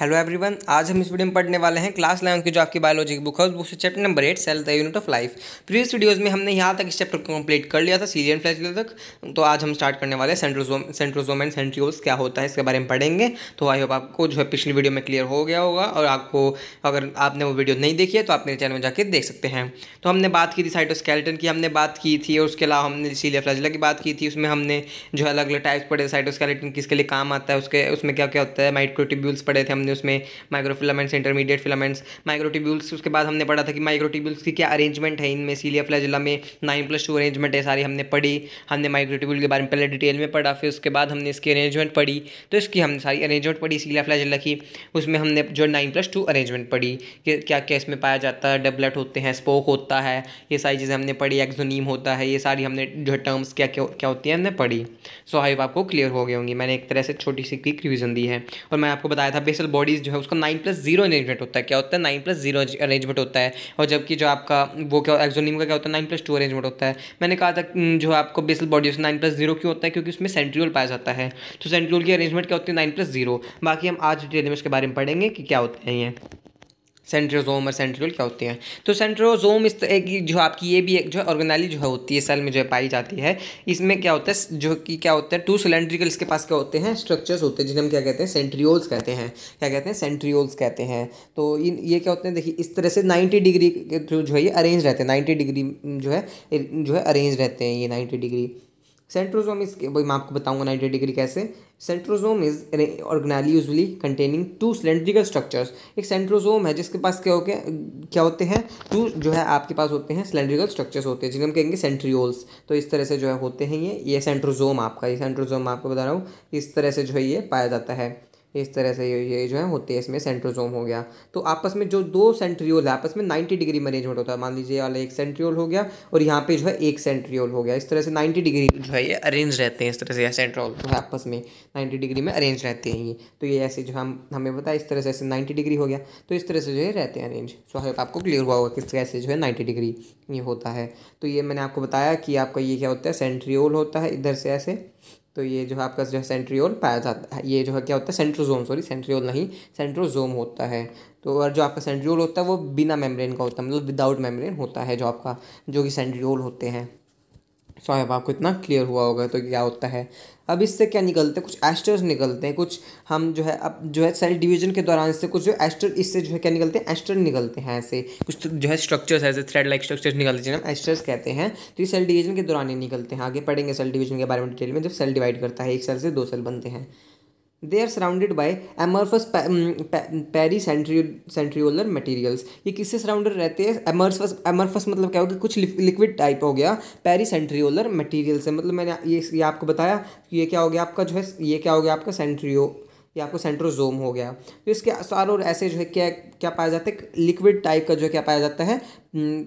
hello everyone आज हम इस वीडियो में पढ़ने वाले हैं क्लास इलेवन की जो आपकी बायोलॉजी की बुक है उस बुक से chapter number eight cell the unit of life previous videos में हमने यहाँ तक इस चैप्टर को कंप्लीट कर लिया था सीलियन फ्लैश तक तो आज हम स्टार्ट करने वाले सेंट्रोजोम सेंट्रोजोम एंड सेंट्रियोल्स क्या होता है इसके बारे में पढ़ेंगे तो आई होप आपको जो है पिछली वीडियो में क्लियर हो गया होगा और आपको अगर आपने वो वीडियो नहीं देखी है तो आप मेरे चैनल में जाकर देख सकते हैं तो हमने बात की थी साइटोस्केलेटन की हमने बात की थी और उसके अलावा हमने सीलिया फ्लैजिला की बात की थी उसमें हमने जो अलग अलग टाइप्स पढ़े साइटोस्केलेटन किसके लिए काम आता है उसके उसमें क्या क्या होता है माइक्रोटिब्यूल्स पढ़े थे हमने हमने उसमें माइक्रोफिलामेंट्स इंटरमीडिएट फिलामेंट्स माइक्रोटिब्यूल्स उसके बाद हमने पढ़ा था कि माइक्रोटिब्यूल्स की क्या अरेंजमेंट है इनमें सीलिया फ्लैजिला में नाइन प्लस टू अरेंजमेंट है सारी हमने पढ़ी हमने माइक्रोटिब्यूल के बारे में पहले डिटेल में पढ़ा फिर उसके बाद हमने इसकी अरेंजमेंट पढ़ी तो इसकी हमने सारी अरेंजमेंट पढ़ी सीलिया फ्लैजिला की उसमें हमने जो नाइन प्लस टू अरेंजमेंट पढ़ी कि क्या क्या इसमें पाया जाता है डबलेट होते हैं स्पोक होता है ये सारी चीज़ें हमने पढ़ी एक्जोनीम होता है ये सारी हमने जो टर्म्स क्या क्या क्या होती हैं हमने पढ़ी सो आई आपको क्लियर हो गए होंगी मैंने एक तरह से छोटी सी क्विक रिविज़न दी है और मैं आपको बताया था बेसल बॉडीज़ जो है उसका नाइन प्लस जीरो अरेंजमेंट होता है क्या होता है नाइन प्लस जीरो अरेंजमेंट होता है और जबकि जो आपका वो क्या एक्जोनिम का क्या होता है नाइन प्लस टू अरेंजमेंट होता है मैंने कहा था जो आपको बेसल बॉडी उसमें नाइन प्लस जीरो क्यों होता है क्योंकि उसमें सेंट्रियल पाया जाता है तो सेंट्रियोल की अरेंजमेंट क्या होती है नाइन प्लस जीरो बाकी हम आज डिटेल में उसके बारे में पढ़ेंगे कि क्या होते हैं ये सेंट्रोजोम और सेंट्रियोल क्या होते हैं तो सेंट्रोजोम इस तरह की जो आपकी ये भी एक जो है ऑर्गेनाली जो है होती है सेल में जो है पाई जाती है इसमें क्या होता है जो कि क्या होता है टू सिलेंड्रिकल इसके पास क्या होते हैं स्ट्रक्चर्स होते हैं जिन्हें हम क्या कहते हैं सेंट्रियोल्स कहते हैं क्या कहते हैं सेंट्रियोल्स कहते हैं तो इन ये क्या होते हैं देखिए इस तरह से नाइन्टी डिग्री के थ्रू जो है ये अरेंज रहते हैं नाइन्टी डिग्री जो है जो है अरेंज रहते हैं ये नाइन्टी डिग्री सेंट्रोजोम इसके मैं आपको बताऊँगा नाइन्टी डिग्री कैसे centrosome is organelle usually containing two cylindrical structures एक सेंट्रोजोम है जिसके पास क्या हो क्या क्या होते हैं टू जो है आपके पास होते हैं सिलेंड्रिकल स्ट्रक्चर्स होते हैं जिन्हें हम कहेंगे सेंट्रियोल्स तो इस तरह से जो है होते हैं ये ये सेंट्रोजोम आपका ये सेंट्रोजोम आपको बता रहा हूँ इस तरह से जो है ये पाया जाता है इस तरह से ये जो है होते हैं इसमें सेंट्रोजोम हो गया तो आपस में जो दो सेंट्रियोल है आपस में नाइन्टी डिग्री में अरेंजमेंट होता है मान लीजिए वाला एक सेंट्रियोल हो गया और यहाँ पे जो है एक सेंट्रियोल हो गया इस तरह से नाइन्टी डिग्री जो है ये अरेंज रहते हैं इस तरह से या सेंट्रोल जो है आपस में नाइन्टी डिग्री में अरेंज रहते हैं ये तो ये ऐसे जो हम हमें बताया इस तरह से ऐसे नाइन्टी डिग्री हो गया तो इस तरह से जो है रहते हैं अरेंज सो आई आपको क्लियर हुआ होगा किस तरह से जो है नाइन्टी डिग्री ये होता है तो ये मैंने आपको बताया कि आपका ये क्या होता है सेंट्रियोल होता है इधर से ऐसे तो ये जो है आपका जो है सेंट्रियोल पाया जाता है ये जो है क्या होता है सेंट्रोजोम सॉरी सेंट्रियोल नहीं सेंट्रोजोम होता है तो और जो आपका सेंट्रियोल होता है वो बिना मेम्ब्रेन का होता है मतलब विदाउट मेम्ब्रेन होता है जो आपका जो कि सेंट्रियोल होते हैं सो अब आपको इतना क्लियर हुआ होगा तो क्या होता है अब इससे क्या निकलते हैं कुछ एस्टर्स निकलते हैं कुछ हम जो है अब जो है सेल डिवीजन के दौरान इससे कुछ जो एस्टर इससे जो है क्या निकलते हैं एस्टर निकलते हैं ऐसे कुछ तो जो है स्ट्रक्चर्स ऐसे थ्रेड लाइक स्ट्रक्चर्स निकलते हैं जिन्हें हम एस्टर्स कहते हैं तो ये सेल डिवीजन के दौरान ही निकलते हैं आगे पढ़ेंगे सेल डिवीजन के बारे में डिटेल में जब सेल डिवाइड करता है एक सेल से दो सेल बनते हैं they are surrounded by amorphous pericentriolar materials ये किससे सराउंडेड रहते हैं एमर्फस एमर्फस मतलब क्या हो गया कुछ लिक्विड टाइप हो गया पेरी सेंट्रियोलर मटीरियल्स है मतलब मैंने ये ये आपको बताया कि ये क्या हो गया आपका जो है ये क्या हो गया आपका सेंट्रियो ये आपको सेंट्रोजोम हो गया तो इसके चारों ऐसे जो है क्या क्या पाया जाता है लिक्विड टाइप का जो है क्या पाया जाता है hmm,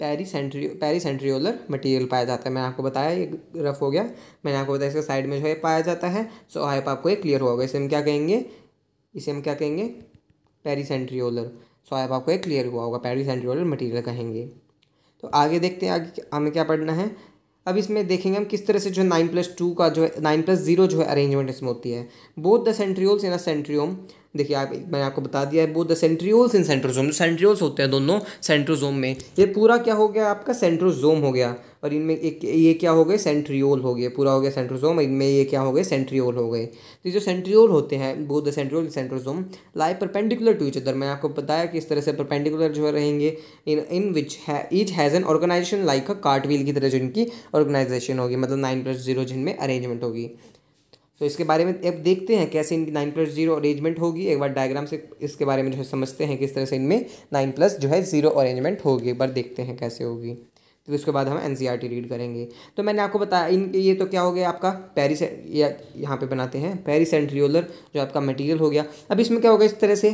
पैरीसेंट्री पैरीसेंट्रियोलर मटेरियल पाया जाता है मैंने आपको बताया ये रफ हो गया मैंने आपको बताया इसका साइड में जो है पाया जाता है सो आई आपको ये क्लियर हुआ होगा इसे हम क्या कहेंगे इसे हम क्या कहेंगे पैरीसेंट्रियोलर सो आई आपको ये क्लियर हुआ होगा पैरीसेंट्रियोलर मटीरियल कहेंगे तो आगे देखते हैं आगे हमें क्या पढ़ना है अब इसमें देखेंगे हम किस तरह से जो नाइन प्लस टू का जो है नाइन प्लस जीरो जो है अरेंजमेंट इसमें होती है both the centrioles in a centrosome देखिए आप मैंने आपको बता दिया है वो the centrioles in centrosome centrioles होते हैं दोनों सेंट्रोजोम में ये पूरा क्या हो गया आपका सेंट्रोजोम हो गया और इनमें एक ये क्या हो गए सेंट्रियोल हो गए पूरा हो गया सेंट्रोजोम इनमें ये क्या हो गए सेंट्रियोल हो गए तो जो सेंट्रियोल होते हैं वो the centriole centrosome lie perpendicular to each other मैंने आपको बताया कि इस तरह से परपेंडिकुलर जो रहेंगे इन इन विच है each has an organisation like a cartwheel की तरह जिनकी इनकी ऑर्गेनाइजेशन होगी मतलब नाइन प्लस जीरो जिनमें अरेंजमेंट होगी तो इसके बारे में अब देखते हैं कैसे इनकी नाइन प्लस जीरो अरेंजमेंट होगी एक बार डायग्राम से इसके बारे में जो है समझते हैं किस तरह से इनमें नाइन प्लस जो है जीरो अरेंजमेंट होगी एक बार देखते हैं कैसे होगी फिर तो उसके बाद हम एन e रीड करेंगे तो मैंने आपको बताया इन ये तो क्या हो गया आपका पैरी यहाँ पे बनाते हैं पेरिसेंट्रियोलर जो आपका मटेरियल हो गया अब इसमें क्या होगा इस तरह से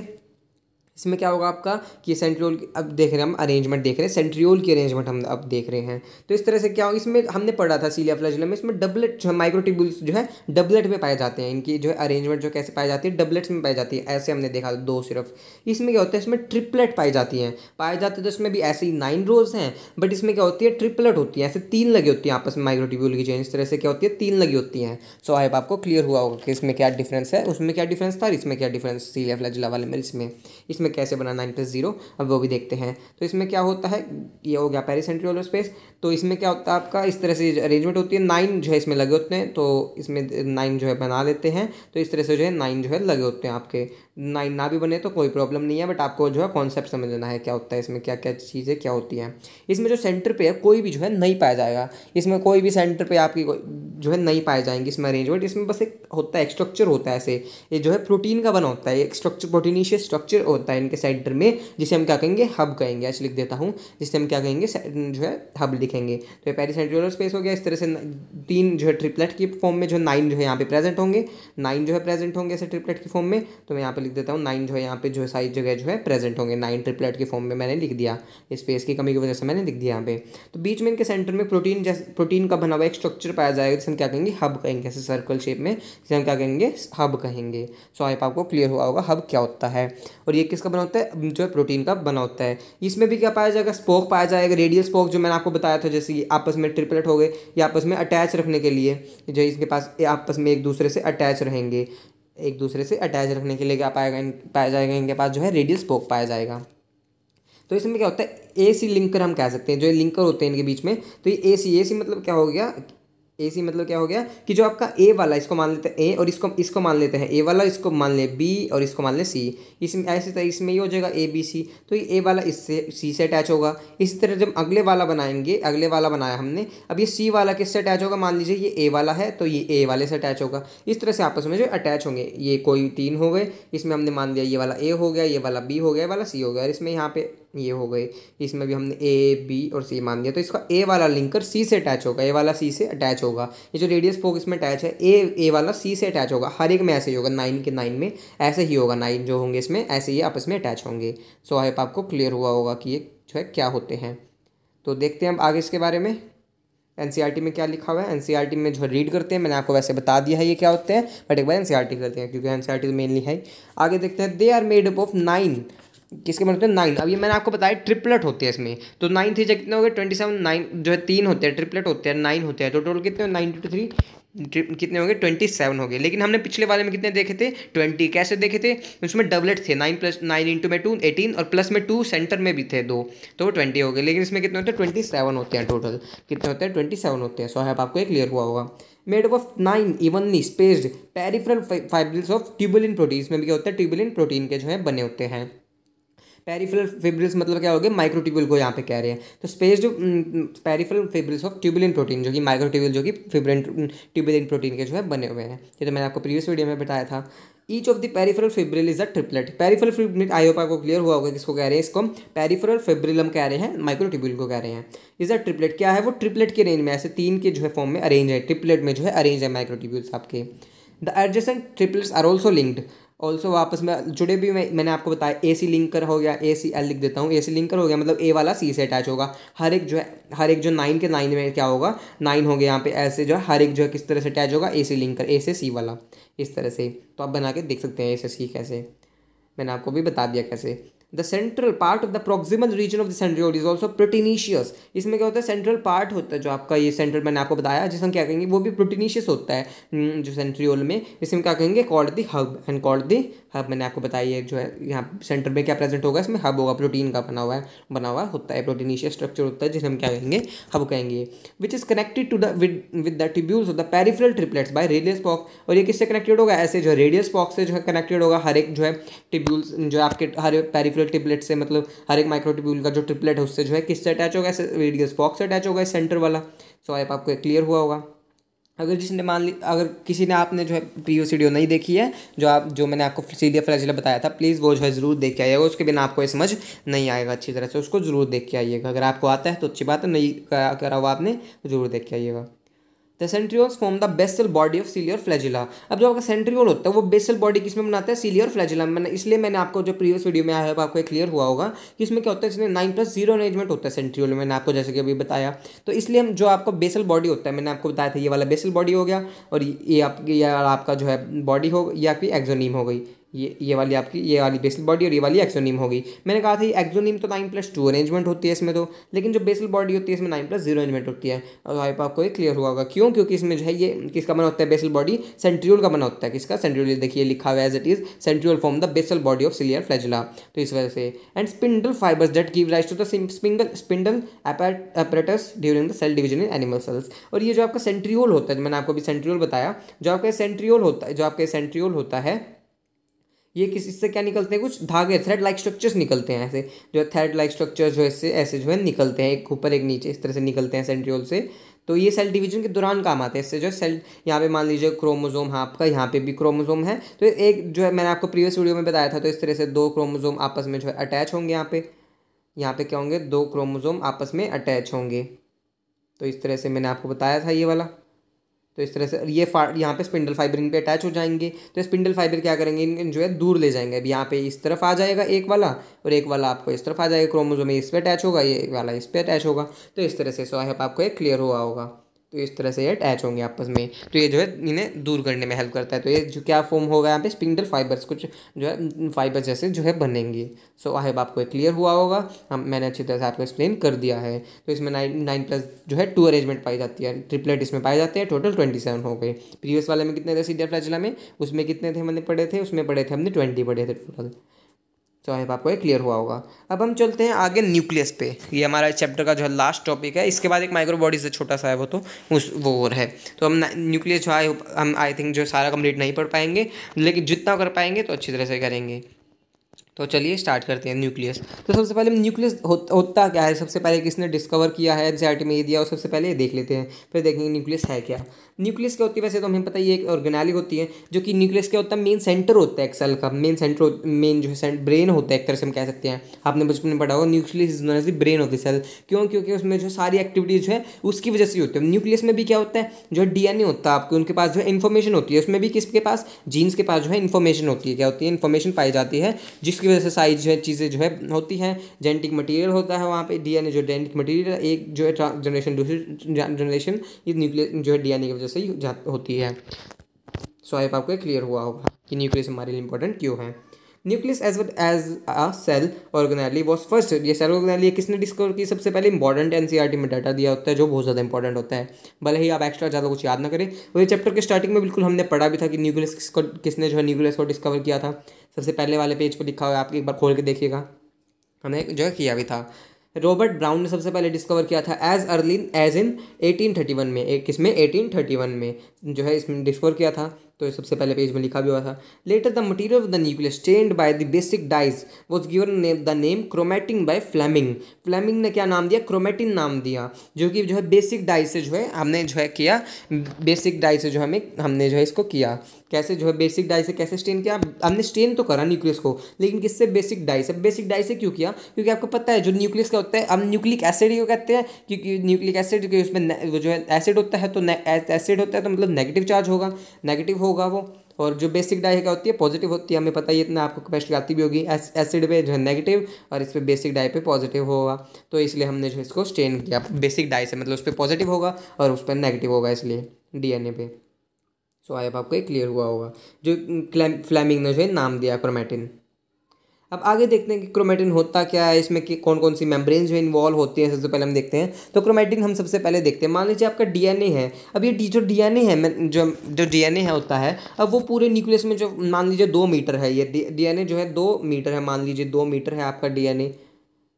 इसमें क्या होगा आपका कि सेंट्रियोल अब देख रहे हैं हम अरेंजमेंट देख रहे हैं सेंट्रियोल की अरेंजमेंट हम अब देख रहे हैं तो इस तरह से क्या होगा इसमें हमने पढ़ा था सीलिया फ्लैजुला में इसमें डबलेट जो माइक्रोटिबुल्स जो है डबलेट में पाए जाते हैं इनकी जो है अरेंजमेंट जो कैसे पाई जाती है डबलेट्स में पाई जाती है ऐसे हमने देखा दो सिर्फ इसमें क्या होता है इसमें ट्रिपलेट पाई जाती हैं पाए जाते तो इसमें भी ऐसे ही नाइन रोज हैं बट इसमें क्या होती है ट्रिपलेट होती है ऐसे तीन लगी होती हैं आपस में माइक्रोटिब्यूल की चेन इस तरह से क्या होती है तीन लगी होती हैं सो आई आपको क्लियर हुआ होगा कि इसमें क्या डिफरेंस है उसमें क्या डिफरेंस था इसमें क्या डिफरेंस सीलिया फ्लैजुला वाले में इसमें इसमें इसमें कैसे बना नाइन प्लस जीरो अब वो भी देखते हैं तो इसमें क्या होता है ये हो गया पेरिस सेंट्री स्पेस तो इसमें क्या होता है आपका इस तरह से अरेंजमेंट होती है नाइन जो है इसमें लगे होते हैं तो इसमें नाइन जो है बना लेते हैं तो इस तरह से जो है नाइन जो है लगे होते हैं आपके नाइन ना भी बने तो कोई प्रॉब्लम नहीं है बट आपको जो है कॉन्सेप्ट समझना है क्या होता है इसमें क्या क्या चीज़ें क्या होती हैं इसमें जो सेंटर पे है कोई भी जो है नहीं पाया जाएगा इसमें कोई भी सेंटर पे आपकी जो है नहीं पाए जाएंगे इसमें अरेंजमेंट इसमें बस एक होता है स्ट्रक्चर होता है ऐसे ये जो है प्रोटीन का बना होता है एक स्ट्रक्चर प्रोटीनिशियस स्ट्रक्चर होता है इनके सेंटर में जिसे हम क्या कहेंगे हब कहेंगे ऐसे लिख देता हूँ जिसे हम क्या कहेंगे जो है हब लिखेंगे तो पेरी सेंट्रोलर स्पेस हो गया इस तरह से तीन जो है ट्रिपलेट की फॉर्म में जो नाइन जो है यहाँ पे प्रेजेंट होंगे नाइन जो है प्रेजेंट होंगे ऐसे ट्रिपलेट की फॉर्म में तो मैं यहाँ पे लिख देता हूँ नाइन जो है यहाँ पे जो है सारी जगह जो है प्रेजेंट होंगे नाइन ट्रिपलेट के फॉर्म में मैंने लिख दिया स्पेस की कमी की वजह से मैंने लिख दिया यहाँ पे तो बीच में इनके सेंटर में प्रोटीन जैसे प्रोटीन का बना हुआ एक स्ट्रक्चर पाया जाएगा जिसे हम क्या कहेंगे हब कहेंगे ऐसे सर्कल शेप में जिसे हम क्या कहेंगे हब कहेंगे सो आई आपको क्लियर हुआ होगा हब क्या होता है और ये किसका बना होता है जो है प्रोटीन का बना होता है इसमें भी क्या पाया जाएगा स्पोक पाया जाएगा रेडियल स्पोक जो मैंने आपको बताया था जैसे आपस में ट्रिपलेट हो गए या आपस में अटैच रखने के लिए जो इसके पास आपस में एक दूसरे से अटैच रहेंगे एक दूसरे से अटैच रखने के लिए क्या पाएगा पाया जाएगा इनके पास जो है रेडियल स्पोक पाया जाएगा तो इसमें क्या होता है ए सी लिंकर हम कह सकते हैं जो लिंकर होते हैं इनके बीच में तो ये ए सी ए सी मतलब क्या हो गया ए सी मतलब क्या हो गया कि जो आपका ए वाला इसको मान लेते हैं ए और इसको इसको मान लेते हैं ए वाला इसको मान ले बी और इसको मान ले सी इसमें ऐसे तरह तो इसमें ये हो जाएगा ए बी सी तो ये ए वाला इससे सी से अटैच होगा इसी तरह जब अगले वाला बनाएंगे अगले वाला बनाया हमने अब ये सी वाला किससे अटैच होगा मान लीजिए ये ए वाला है तो ये ए वाले से अटैच होगा इस तरह से आपस में जो अटैच होंगे ये कोई तीन हो गए इसमें हमने मान लिया ये वाला ए हो गया ये वाला बी हो गया ये वाला सी हो गया और इसमें यहाँ पर ये हो गए इसमें भी हमने ए बी और सी मान दिया तो इसका ए वाला लिंकर सी से अटैच होगा ए वाला सी से अटैच होगा ये जो रेडियस फोक इसमें अटैच है ए ए वाला सी से अटैच होगा हर एक में ऐसे ही होगा नाइन के नाइन में ऐसे ही होगा नाइन जो होंगे इसमें ऐसे ही आपस में अटैच होंगे सो आई होप आपको क्लियर हुआ होगा कि ये जो है क्या होते हैं तो देखते हैं अब आगे इसके बारे में एन e में क्या लिखा हुआ है एन e में जो रीड करते हैं मैंने आपको वैसे बता दिया है ये क्या होते हैं बट एक बार एन e करते हैं क्योंकि एन सी मेनली है आगे देखते हैं they are made up of nine किसके बने होते हैं नाइन अब ये मैंने आपको बताया ट्रिपलेट होते हैं इसमें तो नाइन थ्री जब कितने हो गए ट्वेंटी सेवन नाइन जो है तीन होते हैं ट्रिपलेट होते हैं नाइन होते हैं तो टोटल कितने नाइन टू थ्री कितने हो गए ट्वेंटी सेवन हो गए लेकिन हमने पिछले वाले में कितने देखे थे ट्वेंटी कैसे देखे थे उसमें डबलेट थे नाइन प्लस नाइन इंटू में टू एटीन और प्लस में टू सेंटर में भी थे दो तो वो ट्वेंटी हो गए लेकिन इसमें कितने होते हैं ट्वेंटी सेवन होते हैं टोटल कितने होते हैं ट्वेंटी सेवन होते हैं सो है आपको क्लियर हुआ होगा made of nine evenly spaced peripheral fibrils of tubulin protein इसमें भी क्या होता है ट्यूबुलिन प्रोटीन के जो है बने होते हैं पेरीफिल फेब्रिल्स मतलब क्या हो गया माइक्रोट्यूबल को यहाँ पे कह रहे हैं तो स्पेस जो peripheral fibrils of tubulin protein जो कि माइक्रोट्यूबल जो कि फेब्रिन ट्यूबुलिन प्रोटीन के जो है बने हुए हैं ये तो मैंने आपको प्रीवियस वीडियो में बताया था each of the peripheral fibril is a triplet peripheral fibril I hope आपको क्लियर हुआ होगा किसको कह रहे हैं इसको हम फेब्रिल कह रहे हैं माइक्रोट्यूबुल को कह रहे हैं इज अ ट्रिपलेट क्या है वो ट्रिपलेट के रेंज में ऐसे तीन के जो है फॉर्म में अरेंज है ट्रिपलेट में जो है अरेंज है माइक्रोट्यूबुल्स आपके the adjacent triplets are also linked also वापस में जुड़े भी मैं मैंने आपको बताया ए सी लिंकर हो गया ए सी एल लिख देता हूँ ए सी लिंकर हो गया मतलब ए वाला सी से अटैच होगा हर एक जो है हर एक जो नाइन के नाइन में क्या होगा नाइन हो गया यहाँ पे ऐसे जो है हर एक जो है किस तरह से अटैच होगा ए सी लिंकर ए से सी वाला इस तरह से तो आप बना के देख सकते हैं ए से सी कैसे मैंने आपको भी बता दिया कैसे the central part of the proximal region of the centriole is also proteinaceous इसमें क्या होता है सेंट्रल पार्ट होता है जो आपका ये सेंट्रल मैंने आपको बताया जिसमें क्या कहेंगे वो भी प्रोटीनिशियस होता है हम्म, जो सेंट्रियोल में इसमें क्या कहेंगे called the hub and called the hub मैंने आपको बताया है जो है यहाँ सेंटर में क्या प्रेजेंट होगा इसमें हब होगा प्रोटीन का बना हुआ है बना हुआ होता है प्रोटीनिशियस स्ट्रक्चर होता है जिसे हम क्या कहेंगे हब कहेंगे which is connected to the with the tubules of the peripheral triplets by radial spokes और ये किससे कनेक्टेड होगा ऐसे जो है रेडियस पॉक्स से जो है कनेक्टेड होगा हर एक जो है ट्यूब्यूल्स जो आपके हर पेरिफेरल ट्रिपलेट से मतलब हर एक माइक्रो माइक्रोटिब्यूल का जो ट्रिपलेट है उससे जो है किससे अटैच होगा रेडियस बॉक्स अटैच होगा सेंटर वाला सो आप आपको क्लियर हुआ होगा अगर जिसने मान ली अगर किसी ने आपने जो है पी वीडियो नहीं देखी है जो आप जो मैंने आपको सीधे फ्लैजिला बताया था प्लीज़ वो जो है ज़रूर देख के आइएगा उसके बिना आपको ये समझ नहीं आएगा अच्छी तरह से उसको ज़रूर देख के आइएगा अगर आपको आता है तो अच्छी बात है नहीं करा हुआ आपने ज़रूर देख के आइएगा the centrioles form the basal body of ciliary flagella अब जो आपका सेंट्रियोल होता है वो बेसल बॉडी किसमें बनाता है सीलियर फ्लैजिला मैंने इसलिए मैंने आपको जो प्रीवियस वीडियो में आया है आपको क्लियर हुआ होगा कि इसमें क्या होता है इसमें नाइन प्लस जीरो अरेंजमेंट होता है सेंट्रियोल में मैंने आपको जैसे कि अभी बताया तो इसलिए हम जो आपको बेसल बॉडी होता है मैंने आपको बताया था ये वाला बेसल बॉडी हो गया और ये आपकी या आपका जो है बॉडी हो या आपकी एक्जोनीम हो गई ये ये वाली आपकी ये वाली बेसल बॉडी और ये वाली एक्सोनीम होगी मैंने कहा था एक्सोनीम तो नाइन प्लस टू अरेंजमेंट होती है इसमें तो लेकिन जो बेसल बॉडी होती है इसमें नाइन प्लस जीरो अरेंजमेंट होती है और आप आपको ये क्लियर हुआ होगा क्यों क्योंकि इसमें जो है ये किसका बना होता है बेसल बॉडी सेंट्रियोल का बना होता है किसका सेंट्रियोल देखिए लिखा हुआ as it is centriole form the basal body of ciliary flagella तो इस वजह से and spindle fibres that give rise to the spindle spindle apparatus during the cell division in animal cells और ये जो आपका सेंट्रियोल होता है मैंने आपको भी सेंट्रियोल बताया जो आपका सेंट्रियोल होता है जो आपका सेंट्रियोल होता है ये किस इससे क्या निकलते हैं कुछ धागे थ्रेड लाइक स्ट्रक्चर्स निकलते हैं ऐसे जो थ्रेड लाइक स्ट्रक्चर जो ऐसे ऐसे जो है निकलते हैं एक ऊपर एक नीचे इस तरह से निकलते हैं सेंट्रियोल से तो ये सेल डिवीजन के दौरान काम आते हैं इससे जो सेल यहाँ पे मान लीजिए क्रोमोजोम है आपका यहाँ पे भी क्रोमोजोम है तो एक जो है मैंने आपको प्रीवियस वीडियो में बताया था तो इस तरह से दो क्रोमोजोम आपस में जो है अटैच होंगे यहाँ पे यहाँ पे क्या होंगे दो क्रोमोजोम आपस में अटैच होंगे तो इस तरह से मैंने आपको बताया था ये वाला तो इस तरह से ये यहाँ पे स्पिंडल फाइबर इन पे अटैच हो जाएंगे तो स्पिंडल फाइबर क्या करेंगे इन जो है दूर ले जाएंगे अब यहाँ पे इस तरफ आ जाएगा एक वाला और एक वाला आपको इस तरफ आ जाएगा क्रोमोजोम इस पर अटैच होगा ये वाला इस पर अटैच होगा तो इस तरह से सो आई होप आपको ये क्लियर हुआ होगा तो इस तरह से ये अटैच होंगे आपस में तो ये जो है इन्हें दूर करने में हेल्प करता है तो ये जो क्या फॉर्म होगा यहाँ पे स्पिंडल फाइबर्स कुछ जो है फाइबर जैसे जो है बनेंगे सो आई होप आपको क्लियर हुआ होगा हम मैंने अच्छी तरह से आपको एक्सप्लेन कर दिया है तो इसमें नाइन नाइन प्लस जो है टू अरेंजमेंट पाई जाती है ट्रिपलेट इसमें पाए जाते हैं टोटल ट्वेंटी सेवन हो गए प्रीवियस वाले में कितने थे सीधे फ्लैजिला में उसमें कितने थे मैंने पढ़े थे उसमें पढ़े थे हमने ट्वेंटी पढ़े थे टोटल तो आई आपको ये क्लियर हुआ होगा अब हम चलते हैं आगे न्यूक्लियस पे ये हमारा चैप्टर का जो है लास्ट टॉपिक है इसके बाद एक माइक्रोबॉडी से छोटा सा है वो तो उस वो और है तो हम न्यूक्लियस जो है हम आई थिंक जो सारा कंप्लीट नहीं पढ़ पाएंगे लेकिन जितना कर पाएंगे तो अच्छी तरह से करेंगे तो चलिए स्टार्ट करते हैं न्यूक्लियस तो सबसे पहले न्यूक्लियस हो, होता क्या है सबसे पहले किसने डिस्कवर किया है एग्जैक्ट में ये दिया और सबसे पहले ये देख लेते हैं फिर देखेंगे न्यूक्लियस है क्या न्यूक्लियस क्या होती है वैसे तो हमें पता ही एक ऑर्गेनाली होती है जो कि न्यूक्लियस क्या होता है मेन सेंटर होता है एक सेल का मेन सेंटर मेन जो है ब्रेन होता है एक तरह से हम कह सकते हैं आपने बचपन में पढ़ा होगा nucleus is known as brain of the cell क्यों क्योंकि उसमें जो सारी एक्टिविटीज है उसकी वजह से होती है न्यूक्लियस में भी क्या होता है जो है ए होता है आपके उनके पास जो है इन्फॉर्मेशन होती है उसमें भी किसके पास जीन्स के पास जो है इन्फॉर्मेशन होती है क्या होती है इन्फॉर्मेशन पाई जाती है जिसकी वजह से सारी जो है चीज़ें जो है होती हैं जेनेटिक मटीरियल होता है वहाँ एन ए जो जेनेटिक मटीरियल एक जो है जनरेशन दूसरी जनरेशन ये न्यूक्लियस जो है ए की वजह वजह से ही होती है सो आई आपको क्लियर हुआ होगा कि न्यूक्लियस हमारे लिए इंपॉर्टेंट क्यों है nucleus as well as a cell organelle was first ये सेल ऑर्गेनाइली किसने डिस्कवर की सबसे पहले important N C R T में डाटा दिया होता है जो बहुत ज़्यादा इंपॉर्टेंट होता है भले ही आप एक्स्ट्रा ज़्यादा कुछ याद ना करें ये चैप्टर के स्टार्टिंग में बिल्कुल हमने पढ़ा भी था कि न्यूक्लियस किसको किसने जो है न्यूक्लियस को डिस्कवर किया था सबसे पहले वाले पेज पर लिखा हुआ है आप एक बार खोल के देखिएगा हमने जो है किया भी था रॉबर्ट ब्राउन ने सबसे पहले डिस्कवर किया था एज अर्ली एज इन 1831 में एक किस में 1831 में जो है इसमें डिस्कवर किया था तो ये सबसे पहले पेज में लिखा भी हुआ था later the material of the nucleus stained by the basic dyes was given name the name chromatin by Flemming Flemming ने क्या नाम दिया क्रोमेटिन नाम दिया जो कि जो है बेसिक डाइज से जो है हमने जो है किया बेसिक डाइज से जो हमें हमने जो है इसको किया कैसे जो है बेसिक डाई से कैसे स्टेन किया हमने स्टेन तो करा न्यूक्लियस को लेकिन किससे बेसिक डाई से बेसिक डाई से क्यों किया क्योंकि आपको पता है जो न्यूक्लियस का होता है हम न्यूक्लिक एसिड ही कहते हैं क्योंकि न्यूक्लिक एसिड क्योंकि उसमें जो है एसिड होता है तो एसिड होता है तो मतलब नेगेटिव चार्ज होगा नेगेटिव होगा वो और जो बेसिक डाई क्या होती है पॉजिटिव होती है हमें पता ही इतना आपको कैपेसिटी आती भी होगी एसिड पे जो है नेगेटिव और इस पर बेसिक डाई पे पॉजिटिव होगा तो इसलिए हमने जो इसको स्टेन किया बेसिक डाई से मतलब उस पर पॉजिटिव होगा और उस पर नेगेटिव होगा इसलिए डीएनए पे सो आई आई आपको क्लियर हुआ होगा जो फ्लैमिंग ने जो है नाम दिया क्रोमेटिन अब आगे देखते हैं कि क्रोमेटिन होता क्या है इसमें कि कौन कौन सी मेम्ब्रेन जो इन्वॉल्व होती है सबसे पहले हम देखते हैं तो क्रोमेटिन हम सबसे पहले देखते हैं मान लीजिए आपका डीएनए है अब ये जो डीएनए है जो जो डीएनए है होता है अब वो पूरे न्यूक्लियस में जो मान लीजिए दो मीटर है ये डी जो है दो मीटर है मान लीजिए दो मीटर है आपका डी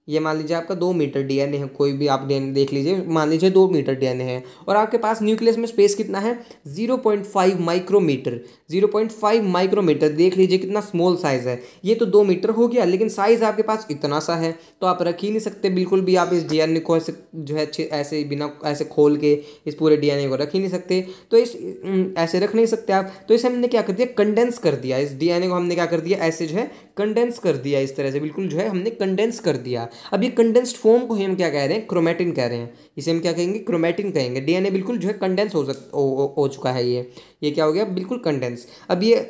ये मान लीजिए आपका दो मीटर डीएनए है कोई भी आप डीएनए देख लीजिए मान लीजिए दो मीटर डीएनए है और आपके पास न्यूक्लियस में स्पेस कितना है zero point five micrometre zero point five micrometre देख लीजिए कितना स्मॉल साइज़ है ये तो दो मीटर हो गया लेकिन साइज़ आपके पास इतना सा है तो आप रख ही नहीं सकते बिल्कुल भी आप इस डी को ऐसे जो है ऐसे बिना ऐसे खोल के इस पूरे डी को रख ही नहीं सकते तो इस ऐसे रख नहीं सकते आप तो इसे हमने क्या कर दिया कंडेंस कर दिया इस डी को हमने क्या कर दिया ऐसे जो है कंडेंस कर दिया इस तरह से बिल्कुल जो है हमने कंडेंस कर दिया अब ये कंडेंस्ड फॉर्म को हम क्या कह रहे हैं क्रोमेटिन कह रहे हैं इसे हम क्या कहेंगे क्रोमेटिन कहेंगे डीएनए बिल्कुल जो है कंडेंस हो सक हो, हो चुका है ये ये क्या हो गया बिल्कुल कंडेंस अब ये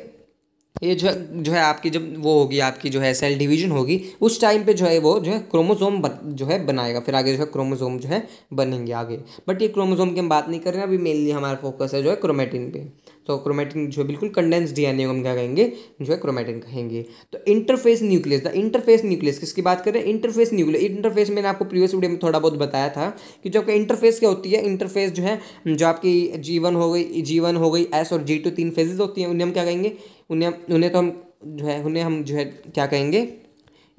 ये जो जो है आपकी जब वो होगी आपकी जो है सेल डिवीजन होगी उस टाइम पे जो है वो जो है क्रोमोसोम जो है बनाएगा फिर आगे जो है क्रोमोसोम जो है बनेंगे आगे बट ये क्रोमोसोम की हम बात नहीं कर रहे हैं अभी मेनली हमारा फोकस है जो है क्रोमेटिन पे तो क्रोमेटिन जो बिल्कुल कंडेंस डीएनए को हम क्या कहेंगे जो है क्रोमेटिन कहेंगे तो interphase nucleus the interphase nucleus किसकी बात करें इंटरफेस न्यूक्लियस इंटरफेस मैंने आपको प्रीवियस वीडियो में थोड़ा बहुत बताया था कि जो आपका इंटरफेस क्या होती है इंटरफेस जो है जो आपकी जीवन हो गई जीवन हो गई एस और जी टू तीन फेजेज होती हैं उन्हें हम क्या कहेंगे उन्हें उन्हें तो हम जो है उन्हें हम जो है क्या कहेंगे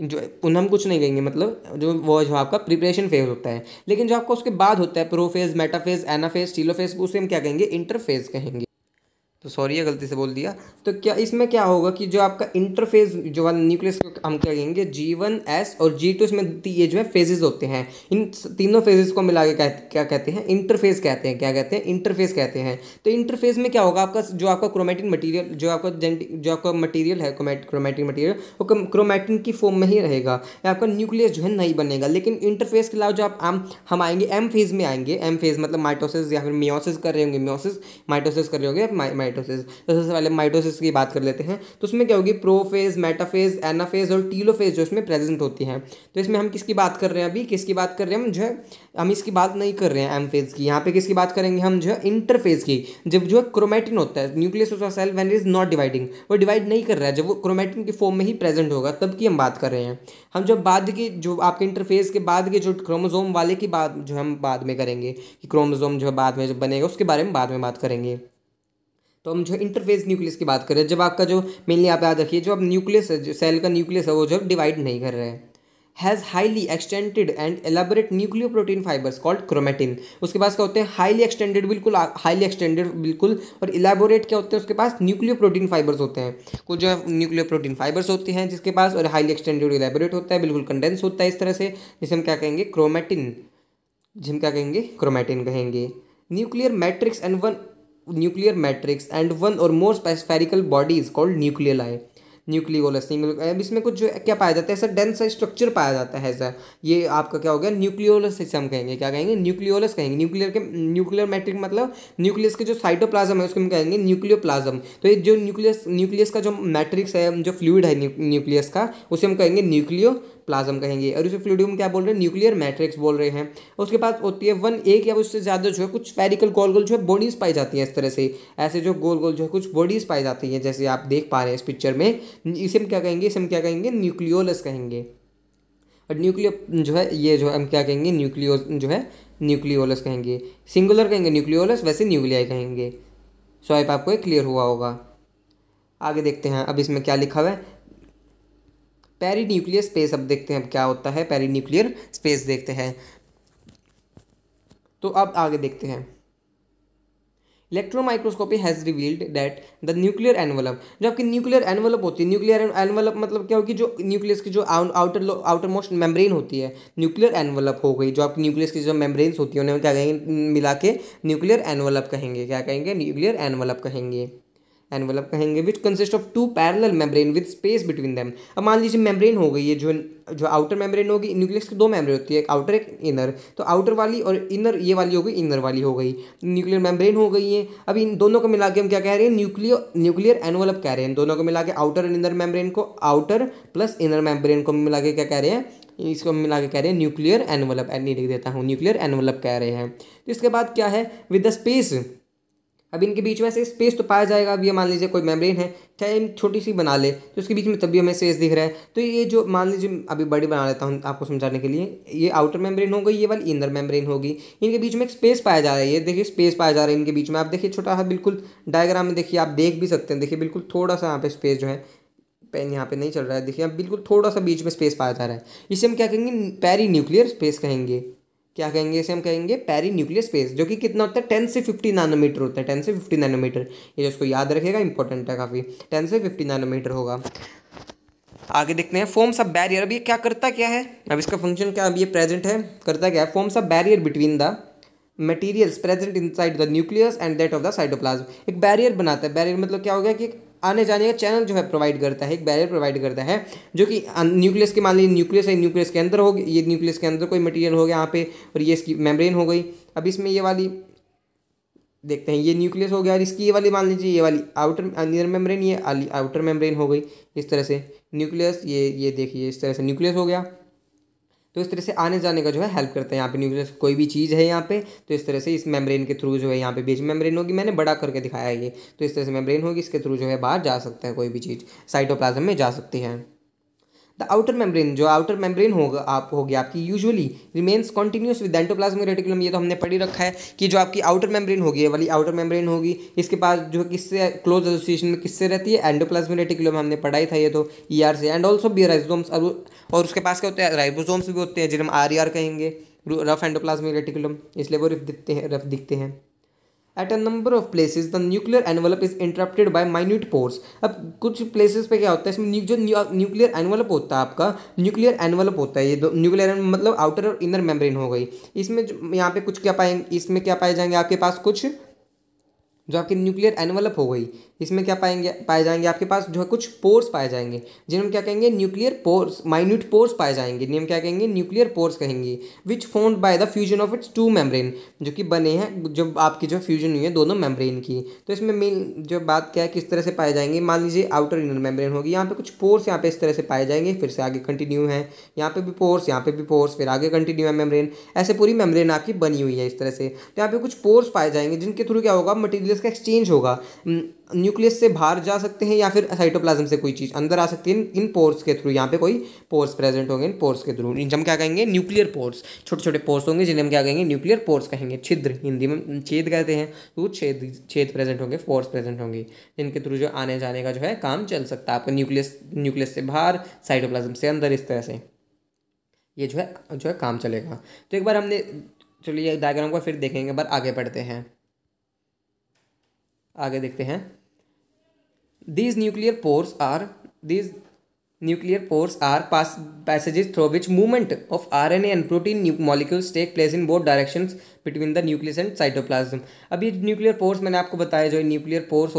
जो उन्हें हम कुछ नहीं कहेंगे मतलब जो वो जो आपका प्रिपरेशन फेज होता है लेकिन जो आपका उसके बाद होता है प्रोफेज मेटाफेज एनाफेज फेज उसे हम क्या कहेंगे इंटरफेज कहेंगे तो सॉरी ये गलती से बोल दिया तो क्या इसमें क्या होगा कि जो आपका इंटरफेज जो वाला न्यूक्लियस हम कहेंगे जी वन एस और जी टू इसमें ये जो है फेजेस होते हैं इन तीनों फेजेस को मिला के कह, क्या कहते हैं इंटरफेस कहते हैं क्या कहते हैं इंटरफेस कहते हैं तो इंटरफेस में क्या होगा आपका जो आपका क्रोमेटिन मटीरियल जो आपका जो आपका मटीरियल है क्रोमेटिन मटीरियल वो क्रोमेटिन की फॉर्म में ही रहेगा आपका न्यूक्लियस जो है नहीं बनेगा लेकिन इंटरफेस के अलावा जो आप आम हम आएंगे एम फेज में आएंगे एम फेज मतलब माइटोसिस या फिर मियोसिस कर रहे होंगे मियोसिस माइटोसिस कर रहे होंगे माइटोसिस तो सबसे पहले माइटोसिस की बात कर लेते हैं तो उसमें क्या होगी प्रोफेज मेटाफेज एनाफेज और टीलोफेज जो इसमें प्रेजेंट होती हैं तो इसमें हम किसकी बात कर रहे हैं अभी किसकी बात कर रहे हैं हम जो है हम इसकी बात नहीं कर रहे हैं एम फेज की यहाँ पे किसकी बात करेंगे हम जो है इंटरफेज की जब जो है क्रोमेटिन होता है nucleus of cell when is not dividing वो डिवाइड नहीं कर रहा है जब वो क्रोमेटिन की फॉर्म में ही प्रेजेंट होगा तब की हम बात कर रहे हैं हम जब बाद की जो आपके इंटरफेज के बाद के जो क्रोमोजोम वाले की बात जो हम बाद में करेंगे कि क्रोमोजोम जो है बाद में जो बनेगा उसके बारे में बाद में बात करेंगे तो हम जो इंटरफेस न्यूक्लियस की बात करें जब आपका जो मेनली आप याद रखिए जो आप न्यूक्लियस है जो सेल का न्यूक्लियस है वो जो डिवाइड नहीं कर रहे हैं has highly extended and elaborate nucleoprotein fibres called chromatin उसके पास क्या होते हैं हाईली एक्सटेंडेड बिल्कुल हाईली एक्सटेंडेड बिल्कुल और इलेबोरेट क्या होते हैं उसके पास न्यूक्लियो प्रोटीन फाइबर्स होते हैं कुछ जो है न्यूक्लियो प्रोटीन फाइबर्स होते हैं जिसके पास और हाईली एक्सटेंडेड इलेबोरेट होता है बिल्कुल कंडेंस होता है इस तरह से जिसे हम क्या कहेंगे क्रोमेटिन जिसे हम क्या कहेंगे क्रोमेटिन कहेंगे nuclear matrix and one nuclear matrix and one और more more body is called nuclear आए न्यूक्लियोलस अब इसमें कुछ जो क्या पाया जाता है सर डेंस स्ट्रक्चर पाया जाता है सर ये आपका क्या हो गया न्यूक्लियोलस इसे हम कहेंगे क्या कहेंगे न्यूक्लियोलस कहेंगे न्यूक्लियर के न्यूक्लियर मैट्रिक मतलब न्यूक्लियस के जो साइटोप्लाज्म है उसको हम कहेंगे न्यूक्लियोप्लाज्म तो ये जो न्यूक्लियस न्यूक्लियस का जो मैट्रिक्स है जो फ्लूड है न्यूक्लियस का उसे हम कहेंगे न्यूक्लियो प्लाज्म कहेंगे और इसे फ्लूडियम क्या बोल रहे हैं न्यूक्लियर मैट्रिक्स बोल रहे हैं उसके बाद होती है वन एक या उससे ज़्यादा जो है कुछ फेरिकल गोल गोल जो है बॉडीज पाई जाती हैं इस तरह से ऐसे जो गोल गोल जो है कुछ बॉडीज पाई जाती हैं जैसे आप देख पा रहे हैं इस पिक्चर में इसे हम क्या कहेंगे इसे हम क्या कहेंगे न्यूक्लियोलस कहेंगे और न्यूक्लियो जो है ये जो हम क्या कहेंगे न्यूक्लियो जो है न्यूक्लियोलस कहेंगे सिंगुलर कहेंगे न्यूक्लियोलस वैसे न्यूक्लियाई कहेंगे सो आप आपको क्लियर हुआ होगा आगे देखते हैं अब इसमें क्या लिखा हुआ है पैरी न्यूक्लियर स्पेस अब देखते हैं अब क्या होता है पैरी न्यूक्लियर स्पेस देखते हैं तो अब आगे देखते हैं electron microscopy has revealed that the nuclear envelope जो आपकी न्यूक्लियर एनवलप होती है न्यूक्लियर एनवलप मतलब क्या होगी जो न्यूक्लियस की जो आउटर आउटर मोस्ट मेम्ब्रेन होती है न्यूक्लियर एनवलप हो गई जो आपकी न्यूक्लियस की जो मेम्ब्रेन्स होती है उन्हें क्या कहेंगे मिला के न्यूक्लियर एनवलप कहेंगे क्या कहेंगे न्यूक्लियर एनवलप कहेंगे एनवलप कहेंगे which consist of two parallel membrane with space between them अब मान लीजिए मेम्ब्रेन हो गई है जो जो आउटर मेम्ब्रेन होगी न्यूक्लियस की दो मेम्ब्रेन होती है एक आउटर एक इनर तो आउटर वाली और इनर ये वाली हो गई इनर वाली हो गई न्यूक्लियर मेम्ब्रेन हो गई है अब इन दोनों को मिला के हम क्या कह रहे हैं न्यूक्लियर न्यूक्लियर एनवलप कह रहे हैं दोनों को मिला के आउटर एंड इनर मेम्ब्रेन को आउटर प्लस इनर मेम्ब्रेन को मिला के क्या कह रहे हैं इसको मिला के कह रहे हैं न्यूक्लियर एनवलप एन लिख देता हूँ न्यूक्लियर एनवलप कह रहे हैं तो इसके बाद क्या है विद द स्पेस अब इनके बीच में से स्पेस तो पाया जाएगा अब ये मान लीजिए कोई मेम्ब्रेन है चाहे छोटी सी बना ले तो उसके बीच में तब भी हमें स्पेस दिख रहा है तो ये जो मान लीजिए अभी बड़ी बना लेता हूँ आपको समझाने के लिए ये आउटर मेम्ब्रेन हो गई ये वाली इनर मेम्ब्रेन होगी इनके बीच में एक स्पेस पाया जा रहा है ये देखिए स्पेस पाया जा रहा है इनके बीच में आप देखिए छोटा सा बिल्कुल डायग्राम में देखिए आप देख भी सकते हैं देखिए बिल्कुल थोड़ा सा यहाँ पे स्पेस जो है पेन यहाँ पे नहीं चल रहा है देखिए अब बिल्कुल थोड़ा सा बीच में स्पेस पाया जा रहा है इसे हम क्या कहेंगे पैरी न्यूक्लियर स्पेस कहेंगे क्या कहेंगे इसे हम कहेंगे पैरी न्यूक्लियर स्पेस जो कि कितना होता है टेन से फिफ्टी नानोमीटर होता है टेन से फिफ्टी नैनोमीटर ये उसको याद रखेगा इंपॉर्टेंट है काफ़ी टेन से फिफ्टी नानोमीटर होगा आगे देखते हैं फॉर्म्स ऑफ बैरियर अब ये क्या करता क्या है अब इसका फंक्शन क्या अब ये प्रेजेंट है करता क्या है forms of barrier between the materials present inside the nucleus and that of the cytoplasm एक बैरियर बनाता है बैरियर मतलब क्या हो गया कि आने जाने का चैनल जो है प्रोवाइड करता है एक बैरियर प्रोवाइड करता है जो कि न्यूक्लियस अं, के मान लीजिए न्यूक्लियस है न्यूक्लियस के अंदर हो गई ये न्यूक्लियस के अंदर कोई मटेरियल हो गया यहाँ पे और ये इसकी मेम्ब्रेन हो गई अब इसमें ये वाली देखते हैं ये न्यूक्लियस हो गया और इसकी ये वाली मान लीजिए ये वाली आउटर इनर मेम्ब्रेन ये आउटर मेम्ब्रेन हो गई इस तरह से न्यूक्लियस ये ये देखिए इस तरह से न्यूक्लियस हो गया तो इस तरह से आने जाने का जो है हेल्प करता है यहाँ पे न्यूक्लियस कोई भी चीज़ है यहाँ पे तो इस तरह से इस मेम्ब्रेन के थ्रू जो है यहाँ पे बीच मेम्ब्रेन होगी मैंने बड़ा करके दिखाया ये तो इस तरह से मेम्ब्रेन होगी इसके थ्रू जो है बाहर जा सकता है कोई भी चीज़ साइटोप्लाज्म में जा सकती है द आउटर मेम्ब्रेन जो आउटर मेम्ब्रेन होगा आप होगी आपकी usually remains continuous with endoplasmic reticulum ये तो हमने पढ़ी रखा है कि जो आपकी आउटर मेम्ब्रेन होगी ये वाली आउटर मेम्ब्रेन होगी इसके पास जो किससे क्लोज एसोसिएशन में किससे रहती है एंडोप्लाज्मिक रेटिकुलम हमने पढ़ाई था ये तो ई e आर से एंड ऑल्सो बी राइजोम्स और उसके पास क्या होते हैं राइबोसोम्स भी होते हैं जिन्हें हम आर ई आर कहेंगे रफ एंडोप्लाज्मिक रेटिकुलम इसलिए वो रफ दिखते हैं रफ दिखते हैं at a number of places the nuclear envelope is interrupted by minute pores अब कुछ प्लेसेस पे क्या होता है इसमें जो न्यूक्लियर एनवलप होता है आपका न्यूक्लियर एनवलप होता है ये दो न्यूक्लियर मतलब आउटर और इनर मेम्ब्रेन हो गई इसमें यहाँ पे कुछ क्या पाएंगे इसमें क्या पाए जाएंगे आपके पास कुछ जो आपकी न्यूक्लियर एनवलप हो गई इसमें क्या पाएंगे पाए जाएंगे आपके पास जो है कुछ पोर्स पाए जाएंगे जिन्हें हम क्या कहेंगे न्यूक्लियर पोर्स माइन्यूट पोर्स पाए जाएंगे जिन्हें हम क्या कहेंगे न्यूक्लियर पोर्स कहेंगे which formed by the fusion of its two membrane जो कि बने हैं जब आपकी जो फ्यूजन हुई है दोनों मेम्ब्रेन की तो इसमें मेन जो बात क्या है किस तरह से पाए जाएंगे मान लीजिए आउटर इनर मेम्ब्रेन होगी यहाँ पे कुछ पोर्स यहाँ पे इस तरह से पाए जाएंगे फिर से आगे कंटिन्यू है यहाँ पे भी पोर्स यहाँ पे भी पोर्स फिर आगे कंटिन्यू है मेम्ब्रेन ऐसे पूरी मेम्ब्रेन आपकी बनी हुई है इस तरह से तो यहाँ पे कुछ पोर्स पाए जाएंगे जिनके थ्रू क्या होगा मटीरियल इसका एक्सचेंज होगा न्यूक्लियस से बाहर जा सकते हैं या फिर साइटोप्लाज्म से कोई चीज़ अंदर आ सकती है इन पोर्स के थ्रू यहाँ पे कोई पोर्स प्रेजेंट होंगे इन पोर्स के थ्रू हम क्या कहेंगे न्यूक्लियर पोर्स छोटे छोटे पोर्स होंगे जिन्हें हम क्या कहेंगे न्यूक्लियर पोर्स कहेंगे छिद्र हिंदी में छेद कहते हैं तो छेद छेद प्रेजेंट होंगे पोर्स प्रेजेंट होंगे जिनके थ्रू जो आने जाने का जो है काम चल सकता है आपका न्यूक्लियस न्यूक्लियस से बाहर साइटोप्लाज्म से अंदर इस तरह से ये जो है जो है काम चलेगा तो एक बार हमने चलिए डायग्राम को फिर देखेंगे बार आगे बढ़ते हैं आगे देखते हैं these nuclear pores are these nuclear pores are pass passages through which movement of R N A and protein molecules take place in both directions between the nucleus and cytoplasm अभी न्यूक्लियर पोर्स मैंने आपको बताया जो nuclear pores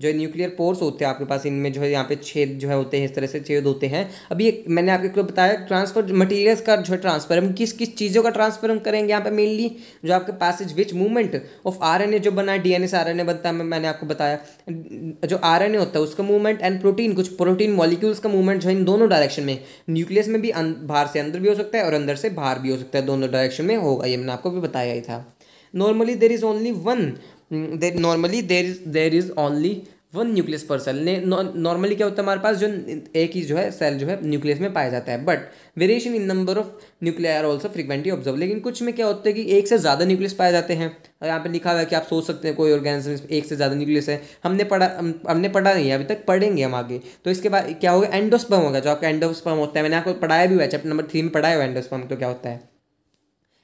जो है nuclear pores होते हैं आपके पास इनमें जो है यहाँ पे छेद जो है होते हैं इस तरह से छेद होते हैं अभी एक मैंने आपके को बताया ट्रांसफर मटेरियल्स का जो है ट्रांसफर हम किस किस चीज़ों का ट्रांसफर हम करेंगे यहाँ पे मेनली जो आपके passage which movement of RNA जो बना है डीएनए से ए बनता है मैंने आपको बताया जो ए होता है उसका मूवमेंट एंड प्रोटीन कुछ प्रोटीन मॉलिक्यूल्स का मूवमेंट जो है इन दोनों डायरेक्शन में न्यूक्लियस में भी अं, बाहर से अंदर भी हो सकता है और अंदर से बाहर भी हो सकता है दोनों डायरेक्शन में होगा ये मैंने आपको भी बताया ही था normally there is only one there normally there is there is only one nucleus per cell normally क्या होता है हमारे पास जो एक ही जो है सेल जो है न्यूक्लियस में पाया जाता है but variation in number of nuclear are also frequently observed लेकिन कुछ में क्या होता है कि एक से ज़्यादा न्यूक्लियस पाए जाते हैं और यहाँ पे लिखा हुआ है कि आप सोच सकते हैं कोई ऑर्गेनिज्म एक से ज़्यादा न्यूक्लियस है हमने पढ़ा हमने पढ़ा नहीं है अभी तक पढ़ेंगे हम आगे तो इसके बाद क्या होगा एंडोस्पर्म होगा जो आपका एंडोस्पर्म होता है मैंने आपको पढ़ाया भी हुआ है चैप्टर नंबर थ्री में पढ़ाया हुआ एंडोस्पर्म तो क्या होता है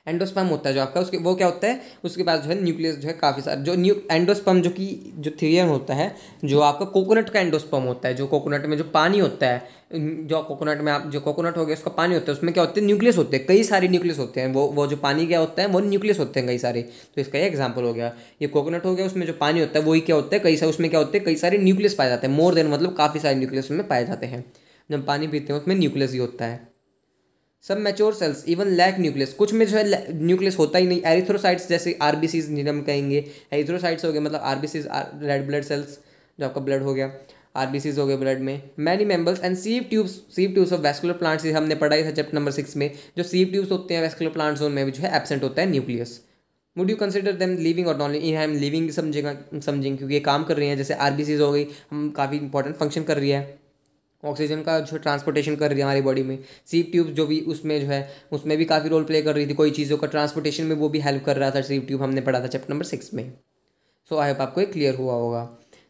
एंडोस्पम होता है जो आपका उसके वो क्या होता है उसके पास जो है न्यूक्लियस जो है काफ़ी सारा जो न्यू एंडोस्पम जो कि जो थीरियन होता है जो आपका कोकोनट का एंडोस्पम होता है जो कोकोनट में जो पानी होता है जो कोकोनट में आप जो कोकोनट हो गया उसका पानी होता है उसमें क्या होते हैं न्यूक्लियस होते हैं कई सारे न्यूक्लियस होते हैं वो वो जो पानी क्या होता है वो न्यूक्लियस होते हैं कई सारे तो इसका ये एग्जाम्पल हो गया ये कोकोनट हो गया उसमें जो पानी होता है वही क्या होता है कई सारे उसमें क्या होते हैं कई सारे न्यूक्लियस पाए जाते हैं मोर देन मतलब काफ़ी सारे न्यूक्लियस उसमें पाए जाते हैं जब पानी पीते हैं उसमें न्यूक्लियस ही होता है सब mature cells even lack nucleus कुछ में जो है न्यूक्लियस होता ही नहीं एरिथ्रोसाइट्स जैसे आर सीज जिन्हें हम कहेंगे एरिथ्रोसाइट्स हो गए मतलब R B Cs red blood cells जो आपका ब्लड हो गया आर सीज हो गए ब्लड में many members and sieve tubes sieve tubes of vascular plants हमने पढ़ाई था चैप्टर नंबर सिक्स में जो सीव ट्यूब्स होते हैं वेस्कुलर प्लांट्स उनमें भी जो है एबसेंट होता है nucleus would you consider them living और नॉन लिविंग हम लिविंग समझेगा समझेंगे क्योंकि ये काम कर रही हैं जैसे आर सीज हो गई हम काफ़ी इंपॉर्टेंट फंक्शन कर रही है ऑक्सीजन का जो ट्रांसपोर्टेशन कर रही है हमारी बॉडी में सीप ट्यूब जो भी उसमें जो है उसमें भी काफ़ी रोल प्ले कर रही थी कोई चीज़ों का ट्रांसपोर्टेशन में वो भी हेल्प कर रहा था सीप ट्यूब हमने पढ़ा था चैप्टर नंबर सिक्स में सो आई होप आपको ये क्लियर हुआ होगा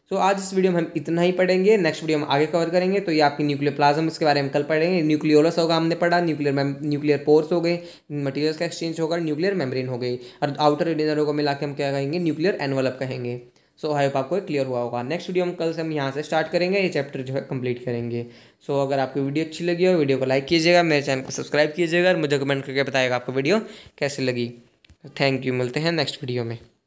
सो so, आज इस वीडियो में हम इतना ही पढ़ेंगे नेक्स्ट वीडियो हम आगे कवर करेंगे तो ये आपकी न्यूक्लियर प्लाज्म इसके बारे में कल पढ़ेंगे न्यूक्लियोलस होगा हमने पढ़ा न्यूक्लियर मैम न्यूक्लियर पोर्स हो गए मटेरियल्स का एक्सचेंज होगा न्यूक्लियर मेम्ब्रेन हो गई और आउटर डिनर को मिला के हम क्या कहेंगे न्यूक्लियर एनवलप कहेंगे सो आई होप आपको क्लियर हुआ होगा नेक्स्ट वीडियो हम कल से हम यहाँ से स्टार्ट करेंगे ये चैप्टर जो है कंप्लीट करेंगे सो so, अगर आपको वीडियो अच्छी लगी हो वीडियो को लाइक कीजिएगा मेरे चैनल को सब्सक्राइब कीजिएगा और मुझे कमेंट करके बताएगा आपको वीडियो कैसी लगी थैंक यू मिलते हैं नेक्स्ट वीडियो में